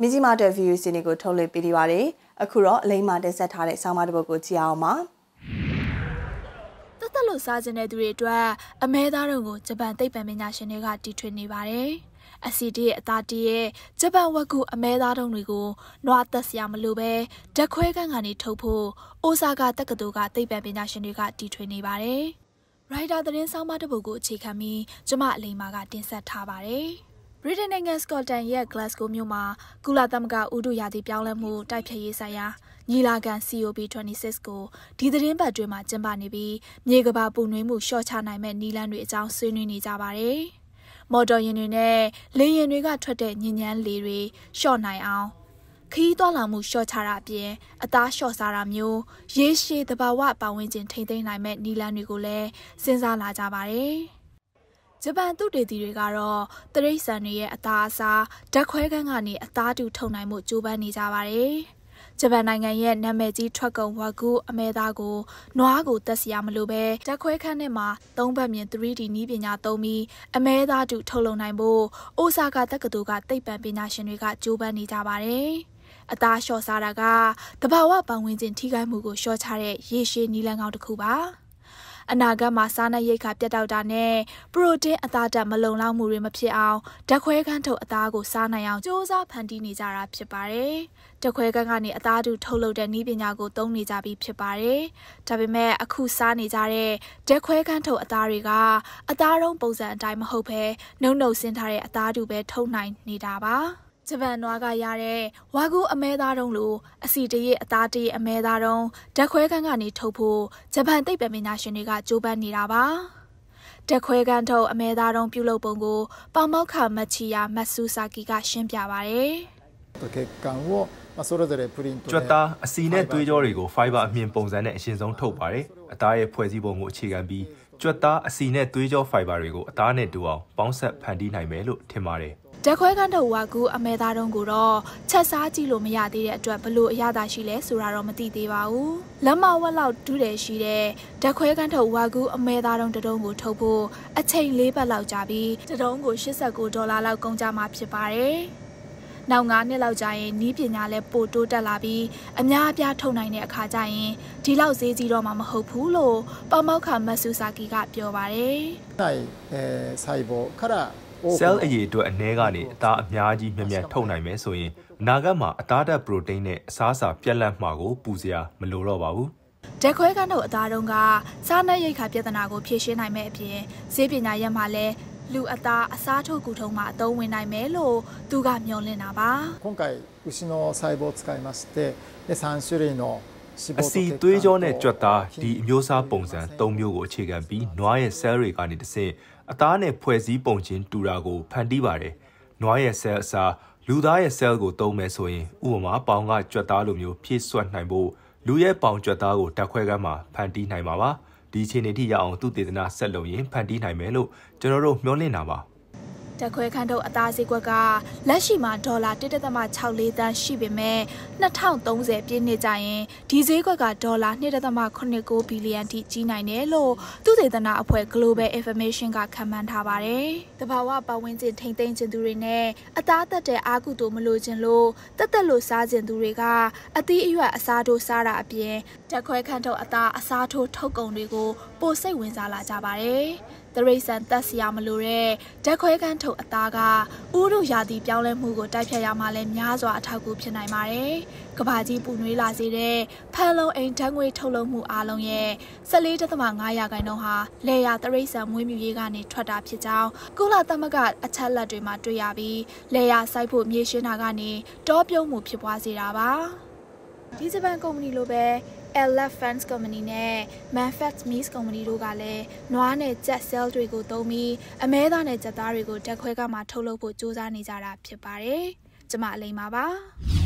မြင်းကြီးမတက် view စီနေကိုထုတ်လွှင့်ပေးပါရယ်အခုတော့အလိမ့်မှာတက်ဆက်ထားတဲ့ဆောင်းပါးတစ်ပုဒ်ကိုကြည့်အောင်ပါတက်တက်လို့စားခြင်းတဲ့သူတွေအတွက်အမဲသားတို့ကိုဂျပန်သိပ္ပံပညာရှင်တွေကတီထွင်နေပါတယ်အစီတီရဲ့အသားတီးရဲ့ဂျပန်ဝက်ကူအမဲသားတုံးတွေကိုနွားသက်စရာမလိုပဲဓာခွဲကန်းကနေထုတ်ဖို့အိုဆာကာတက္ကသိုလ်ကသိပ္ပံပညာရှင်တွေကတီထွင်နေပါတယ်ရိုက်တာသတင်းဆောင်မတစ်ပုဒ်ကိုအခြေခံပြီးကျမအလိမ္မာကတင်ဆက်ထားပါတယ်။ဗြိတိန်နိုင်ငံစကော့တန်ရဲ့ Glasgow မြို့မှာကုလသမဂ္ဂဥတုရာသီပြောင်းလဲမှုတိုက်ဖျက်ရေးဆိုင်ရာညီလာခံ COP26 ကိုဒီသတင်းပတ်တွင်မှကျင်းပနေပြီးမြေကမ္ဘာပူနွေးမှုလျှော့ချနိုင်မဲ့နည်းလမ်းတွေအကြောင်းဆွေးနွေးနေကြပါတယ်။မော်တော်ယာဉ်တွေနဲ့လေယာဉ်တွေကထွက်တဲ့ညဉ့်ညမ်းလေတွေလျှော့နိုင်အောင်ခီးတော်လာမှုလျှော့ချတာအပြင်အသားလျှော့စားတာမျိုးရေရှည်တဘာဝပတ်ဝန်းကျင်ထိမ့်သိမ်းနိုင်မဲ့နည်းလမ်းတွေကိုလည်းစဉ်းစားလာကြပါတယ်။ဂျပန်သုတေသီတွေကတော့တရိတ်ဆန်တွေရဲ့အသားအစားဓာတ်ခွဲခန်းကနေအသားတူထုတ်နိုင်မှုကြိုးပမ်းနေကြပါတယ်။ဂျပန်နိုင်ငံရဲ့နာမည်ကြီးထွက်ကုန်ဝါကူအမဲသားကိုနွားကိုတက်စရာမလိုပဲဓာတ်ခွဲခန်းထဲမှာသုံးဘက်မြင် 3D နည်းပညာသုံးပြီးအမဲသားတူထုတ်လုပ်နိုင်ဖို့အိုဆာကာတက္ကသိုလ်ကသိပ္ပံပညာရှင်တွေကကြိုးပမ်းနေကြပါတယ်။အသားလျှော့စားတာကတဘာဝပတ်ဝန်းကျင်ထိခိုက်မှု ကိုလျှော့ချတဲ့ရေရှည်နီလန်းကောင်းတစ်ခုပါ။အနာဂတ်မှာစားနပ်ရိက္ခာပြတ်တောက်တာနဲ့ပရိုတင်းအသားဓာတ်မလုံလောက်မှုတွေမဖြစ်အောင်ဓာတ်ခွဲခန်းထုတ်အသားကိုစားနိုင်အောင်စ조사ဖန်တီးနေကြတာဖြစ်ပါတယ်။ဓာတ်ခွဲခန်းကနေအသားတူထုတ်လုပ်တဲ့နည်းပညာကိုသုံးနေကြပြီးဖြစ်ပါတယ်။ဒါပေမဲ့အခုစားနေကြတဲ့ဓာတ်ခွဲခန်းထုတ်အသားတွေကအသားရုံးပုံစံအတိုင်းမဟုတ်ဘဲနှုတ်နှုတ်ဆင်းထားတဲ့အသားတူပဲထုတ်နိုင်နေတာပါ။ဂျပန်နွားကရတဲ့ဝါကူအမဲသားတုံးလိုအစီတရေအသားတရေအမဲသားတုံးဓာတ်ခွဲခန်းကနေထုတ်ဖို့ဂျပန်သိပ္ပံပညာရှင်တွေကကြိုးပမ်းနေတာပါဓာတ်ခွဲခန်းထုတ်အမဲသားတုံးပြုလုပ်ပုံကို ပေါမောက်ခမချီယာမတ်ဆူဆာကီကရှင်းပြပါတယ်結果をそれぞれプリントでကျွတ်သားအစီနဲ့သွေးကြောတွေကို fiber အမြင်ပုံစံနဲ့အရှင်ဆုံးထုတ်ပါတယ်အသားရဲ့ဖွဲ့စည်းပုံကိုအခြေခံပြီးကျွတ်သားအစီနဲ့သွေးကြော fiber တွေကိုအသားနဲ့တူအောင်ပေါင်းစပ်ဖန်တီးနိုင်မယ်လို့ထင်ပါတယ်ဓာခွဲကန်းထုတ်ဝါကူအမဲသားတုံးကိုတော့ချက်စားကြည့်လို့မရသေးတဲ့အတွက်ဘလို့အရသာရှိလဲဆိုတာတော့မသိသေးပါဘူး။လက်မဝက်လောက်ဒူးတယ်ရှိတဲ့ဓာခွဲကန်းထုတ်ဝါကူအမဲသားတုံးတတုံးကိုထုတ်ဖို့အချိန်၄ပတ်လောက်ကြာပြီးတတုံးကို89ဒေါ်လာလောက်ကုန်ကြမှာဖြစ်ပါတယ်။နောက်9နှစ်လောက်ကြာရင်နီးပညာလည်းပိုတိုးတက်လာပြီးအများအပြားထုတ်နိုင်တဲ့အခါကျရင်ဒီလောက်ဈေးကြီးတော့မှမဟုတ်ဘူးလို့ပေါမောက်ခမဆူစာကီကပြောပါတယ်။ဆိုင်အဲဆိုင်ဘောခရ cell အရေအတွက်အနည်းကနေအသားအများကြီးမြန်မြန်ထုတ်နိုင်မယ်ဆိုရင်အနာဂတ်မှာအသားဓာတ်ပရိုတိန်းနဲ့အစားအစာပြက်လက်မှာကိုပူစရာမလိုတော့ပါဘူးဓာတ်ခွဲကနှုတ်အသားတုံးကစားနပ်ရိက္ခာပြဿနာကိုဖြေရှင်းနိုင်မယ့်အပြင်ဈေးပညာရပ်မှာလည်းလူအသားအစားထုတ်ကူထုံးမှာအသုံးဝင်နိုင်မယ်လို့သူကမျှော်လင့်တာပါ今回牛の細胞を使いましてで3種類のအစီသွေးကြောနဲ့ကြွက်သားဒီအမျိုးအစားပုံစံ၃မျိုးကိုအခြေခံပြီးနွားရဲ့ cell တွေကနေတဆင့်အသားနဲ့ဖွဲ့စည်းပုံချင်းတူတာကို ဖန်တီးပါတယ်။နွားရဲ့ cell အစားလူသားရဲ့ cell ကိုသုံးမယ်ဆိုရင်ဥပမာပေါင်ကကြွက်သားလိုမျိုးဖြည့်ဆွတ်နိုင်ဖို့လူရဲ့ပေါင်ကြွက်သားကိုတက်ခွဲကမ်းမှာဖန်တီးနိုင်ပါပါ။ဒီအခြေအနေထိရအောင်သူတည်တနာဆက်လုပ်ရင်ဖန်တီးနိုင်မယ်လို့ကျွန်တော်တို့မျှော်လင့်တာပါ။တက်ခွဲခန့်ထုတ်အသားဈေးကွက်ကလက်ရှိမှာဒေါ်လာ1.64တန်းရှိပေမဲ့2030ပြည့်နှစ်ကျရင်ဒီဈေးကွက်ကဒေါ်လာ1.89ဘီလီယံထိကြီးနိုင်တယ်လို့သုတေသနအဖွဲ့ Global Information ကခန့်မှန်းထားပါတယ်။တဘာဝပတ်ဝန်းကျင်ထိမ့်သိမ်းခြင်းသူတွေနဲ့အသားသက်တဲ့အာကုတို့မလိုခြင်းလို့တက်တက်လို့စားခြင်းသူတွေကအသီးအရွက်အစားတို့စားတာအပြင်တက်ခွဲခန့်ထုတ်အသားအစားထိုးထုတ်ကုန်တွေကို ပိုစိတ်ဝင်စားလာကြပါတယ်။တရိษံတက်စရာမလိုတဲ့ဓာတ်ခွဲခန်းထုတ်အသားကဥရုရာသီပြောင်းလဲမှုကိုတိုက်ဖြတ်ရမှာလည်းများစွာအထောက်အကူဖြစ်နိုင်ပါတယ်။ကဘာကြီးပူနွေးလာစေတဲ့ဖန်လုံအိမ်ဓာတ်ငွေထုတ်လုပ်မှုအလုံးရဲ့14.5ရာခိုင်နှုန်းဟာလေယာတရိษံမွေးမြူရေးကနေထွက်တာဖြစ်ကြောင်းကုလသမဂ္ဂအချက်လက်တွေမှာတွေ့ရပြီးလေယာစိုက်ဖို့မြေရှင်းတာကနေတောပြုံးမှုဖြစ်ပွားစေတာပါ။ဒီဂျပန်ကုမ္ပဏီလိုပဲ LF Funds Company နဲ့ Manfact Meats Company တို့ကလည်းနွားနဲ့ကြက် cell တွေကိုသုံးပြီးအမဲသားနဲ့ကြက်သားတွေကိုဓာတ်ခွဲကမှထုတ်လုပ်ဖို့စူးစမ်းနေကြတာဖြစ်ပါတယ်။ကျမအလိမ္မာပါ။